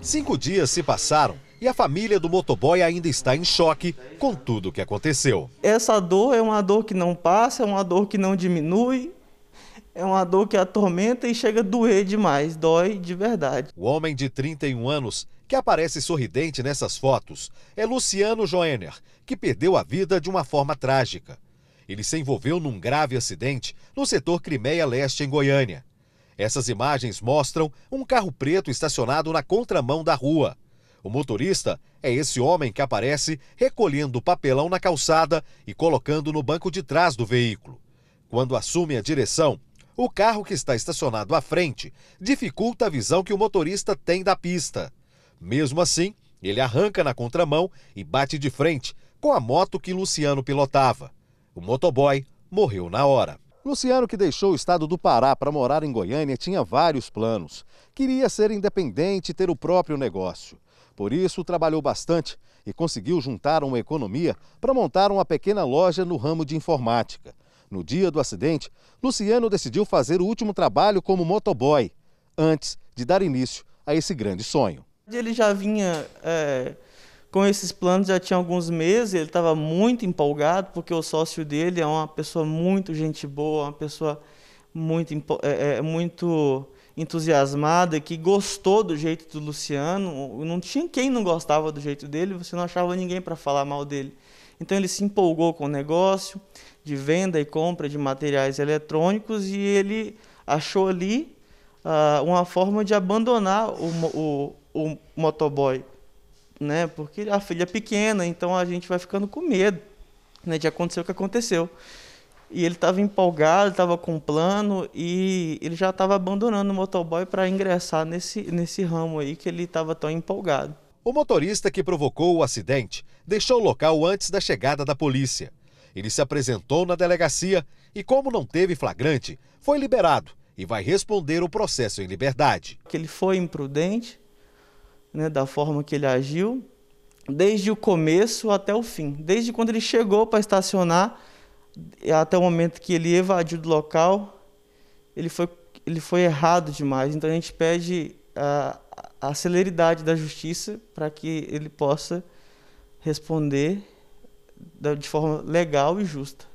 Cinco dias se passaram e a família do motoboy ainda está em choque com tudo o que aconteceu. Essa dor é uma dor que não passa, é uma dor que não diminui, é uma dor que atormenta e chega a doer demais, dói de verdade. O homem de 31 anos, que aparece sorridente nessas fotos, é Luciano Joener, que perdeu a vida de uma forma trágica. Ele se envolveu num grave acidente no setor Crimeia Leste, em Goiânia. Essas imagens mostram um carro preto estacionado na contramão da rua. O motorista é esse homem que aparece recolhendo papelão na calçada e colocando no banco de trás do veículo. Quando assume a direção, o carro que está estacionado à frente dificulta a visão que o motorista tem da pista. Mesmo assim, ele arranca na contramão e bate de frente com a moto que Luciano pilotava. O motoboy morreu na hora. Luciano, que deixou o estado do Pará para morar em Goiânia, tinha vários planos. Queria ser independente e ter o próprio negócio. Por isso, trabalhou bastante e conseguiu juntar uma economia para montar uma pequena loja no ramo de informática. No dia do acidente, Luciano decidiu fazer o último trabalho como motoboy, antes de dar início a esse grande sonho. Ele já vinha é com esses planos já tinha alguns meses, ele estava muito empolgado, porque o sócio dele é uma pessoa muito gente boa, uma pessoa muito, é, é, muito entusiasmada, que gostou do jeito do Luciano. Não tinha quem não gostava do jeito dele, você não achava ninguém para falar mal dele. Então ele se empolgou com o negócio de venda e compra de materiais eletrônicos e ele achou ali uh, uma forma de abandonar o, o, o motoboy né? Porque a filha é pequena, então a gente vai ficando com medo né, de acontecer o que aconteceu. E ele estava empolgado, estava com um plano e ele já estava abandonando o motoboy para ingressar nesse, nesse ramo aí que ele estava tão empolgado. O motorista que provocou o acidente deixou o local antes da chegada da polícia. Ele se apresentou na delegacia e, como não teve flagrante, foi liberado e vai responder o processo em liberdade. Que ele foi imprudente, né, da forma que ele agiu, desde o começo até o fim, desde quando ele chegou para estacionar até o momento que ele evadiu do local, ele foi, ele foi errado demais. Então a gente pede a, a celeridade da justiça para que ele possa responder de forma legal e justa.